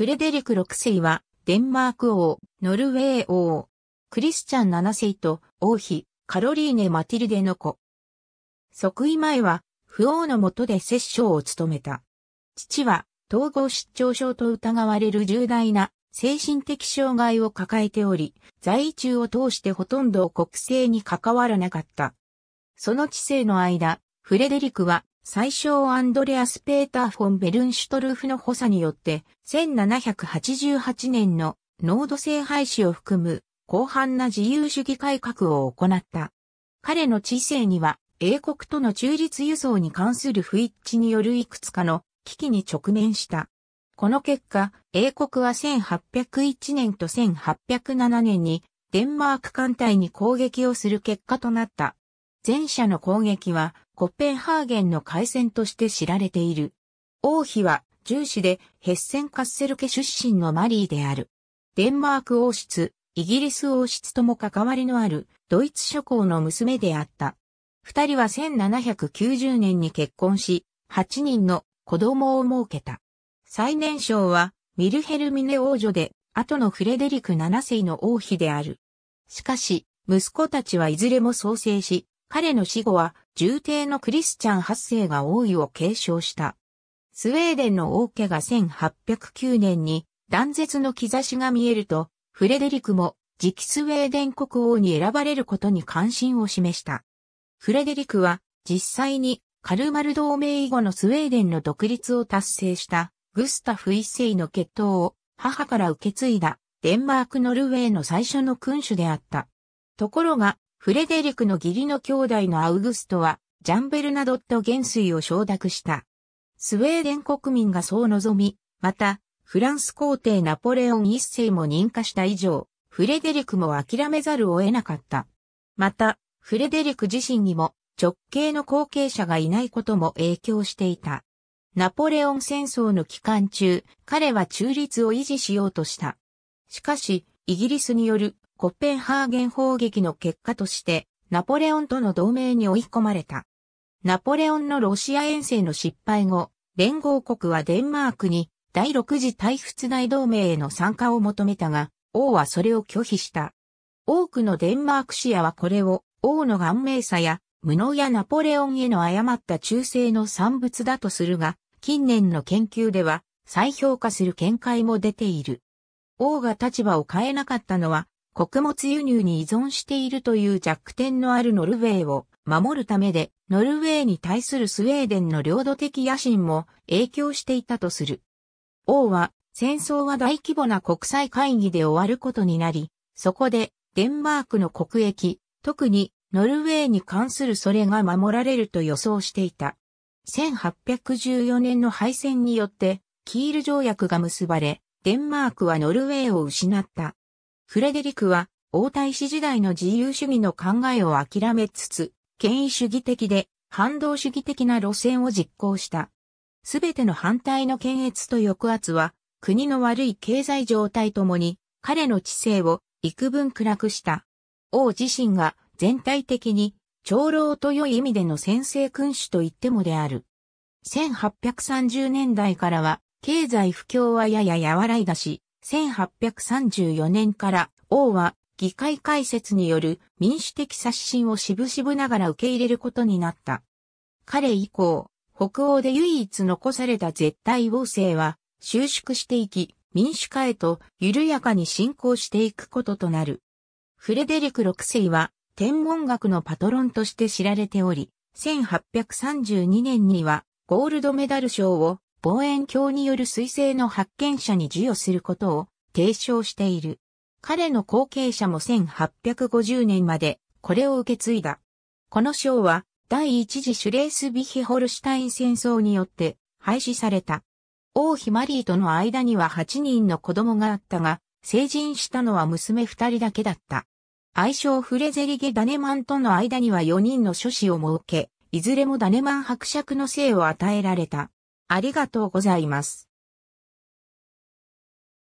フレデリク6世は、デンマーク王、ノルウェー王、クリスチャン7世と王妃、カロリーネ・マティルデの子。即位前は、不王の下で摂政を務めた。父は、統合失調症と疑われる重大な精神的障害を抱えており、在位中を通してほとんど国政に関わらなかった。その知性の間、フレデリクは最小アンドレアス・ペーター・フォン・ベルンシュトルフの補佐によって、1788年の濃度性廃止を含む広範な自由主義改革を行った。彼の知性には、英国との中立輸送に関する不一致によるいくつかの危機に直面した。この結果、英国は1801年と1807年にデンマーク艦隊に攻撃をする結果となった。前者の攻撃はコッペンハーゲンの海戦として知られている。王妃は、重視でヘッセンカッセル家出身のマリーである。デンマーク王室、イギリス王室とも関わりのあるドイツ諸侯の娘であった。二人は1790年に結婚し、八人の子供を設けた。最年少はミルヘルミネ王女で、後のフレデリク七世の王妃である。しかし、息子たちはいずれも創生し、彼の死後は重帝のクリスチャン8世が王位を継承した。スウェーデンの王家が1809年に断絶の兆しが見えると、フレデリクも次期スウェーデン国王に選ばれることに関心を示した。フレデリクは実際にカルマル同盟以後のスウェーデンの独立を達成したグスタフ一世の血統を母から受け継いだデンマーク・ノルウェーの最初の君主であった。ところがフレデリクの義理の兄弟のアウグストは、ジャンベルナドット元帥を承諾した。スウェーデン国民がそう望み、また、フランス皇帝ナポレオン一世も認可した以上、フレデリクも諦めざるを得なかった。また、フレデリク自身にも直系の後継者がいないことも影響していた。ナポレオン戦争の期間中、彼は中立を維持しようとした。しかし、イギリスによるコッペンハーゲン砲撃の結果として、ナポレオンとの同盟に追い込まれた。ナポレオンのロシア遠征の失敗後、連合国はデンマークに第6次大仏大同盟への参加を求めたが、王はそれを拒否した。多くのデンマーク視野はこれを王の顔面さや無能やナポレオンへの誤った忠誠の産物だとするが、近年の研究では再評価する見解も出ている。王が立場を変えなかったのは穀物輸入に依存しているという弱点のあるノルウェーを守るためで、ノルウェーに対するスウェーデンの領土的野心も影響していたとする。王は、戦争は大規模な国際会議で終わることになり、そこでデンマークの国益、特にノルウェーに関するそれが守られると予想していた。1814年の敗戦によって、キール条約が結ばれ、デンマークはノルウェーを失った。フレデリクは、王太子時代の自由主義の考えを諦めつつ、権威主義的で反動主義的な路線を実行した。すべての反対の検閲と抑圧は、国の悪い経済状態ともに、彼の知性を幾分暗くした。王自身が全体的に、長老と良い意味での先制君主と言ってもである。1830年代からは、経済不況はやや和らいだし、1834年から王は議会開設による民主的刷新をしぶしぶながら受け入れることになった。彼以降、北欧で唯一残された絶対王政は収縮していき、民主化へと緩やかに進行していくこととなる。フレデリク6世は天文学のパトロンとして知られており、1832年にはゴールドメダル賞を望遠鏡による彗星の発見者に授与することを提唱している。彼の後継者も1850年までこれを受け継いだ。この賞は第一次シュレースビヒホルシュタイン戦争によって廃止された。王妃マリーとの間には8人の子供があったが、成人したのは娘2人だけだった。愛称フレゼリゲ・ダネマンとの間には4人の諸子を設け、いずれもダネマン伯爵の姓を与えられた。ありがとうございます。